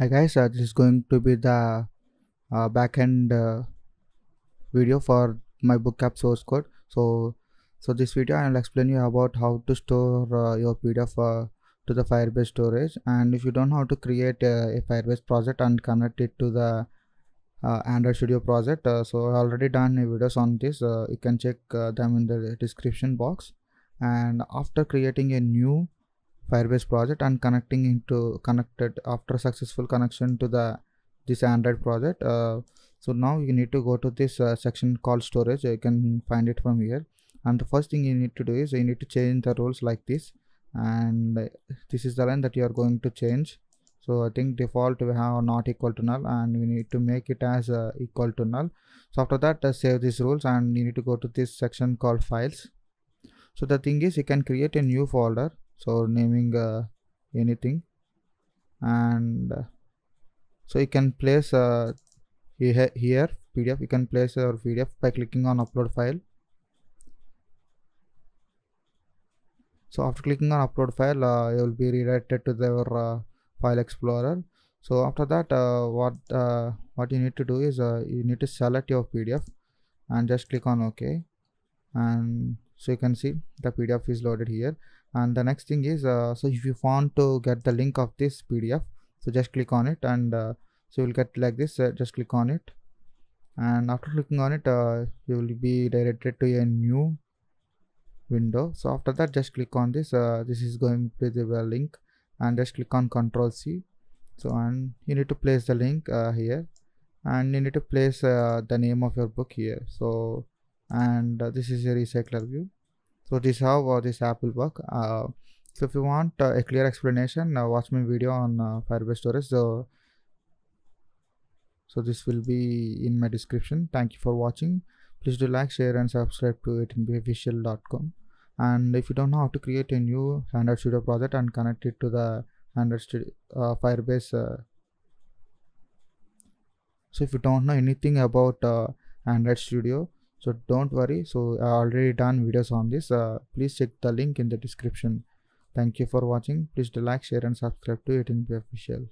hi guys uh, this is going to be the uh, backend uh, video for my bookcap source code so so this video i will explain you about how to store uh, your pdf uh, to the firebase storage and if you don't know how to create uh, a firebase project and connect it to the android studio project so i already done videos on this you can check them in the description box and after creating a new Firebase project and connecting into connected after successful connection to the this Android project. Uh, so now you need to go to this uh, section called storage. You can find it from here. And the first thing you need to do is you need to change the rules like this. And this is the line that you are going to change. So I think default we have not equal to null and we need to make it as uh, equal to null. So after that uh, save these rules and you need to go to this section called files. So the thing is you can create a new folder so naming uh, anything and uh, so you can place uh, here, here pdf you can place your pdf by clicking on upload file so after clicking on upload file uh, you will be redirected to their uh, file explorer so after that uh, what uh, what you need to do is uh, you need to select your pdf and just click on ok and so you can see the pdf is loaded here and the next thing is uh, so if you want to get the link of this pdf so just click on it and uh, so you'll get like this uh, just click on it and after clicking on it uh, you will be directed to a new window so after that just click on this uh, this is going to be the link and just click on control c so and you need to place the link uh, here and you need to place the name of your book here so and uh, this is a recycler view so this how uh, this app will work uh, so if you want a clear explanation watch my video on firebase storage so so this will be in my description thank you for watching please do like share and subscribe to it in official.com and if you don't know how to create a new Android Studio project and connect it to the Android Studio uh, Firebase uh, so if you don't know anything about uh, Android Studio so don't worry so i already done videos on this uh, please check the link in the description thank you for watching please do like share and subscribe to it in official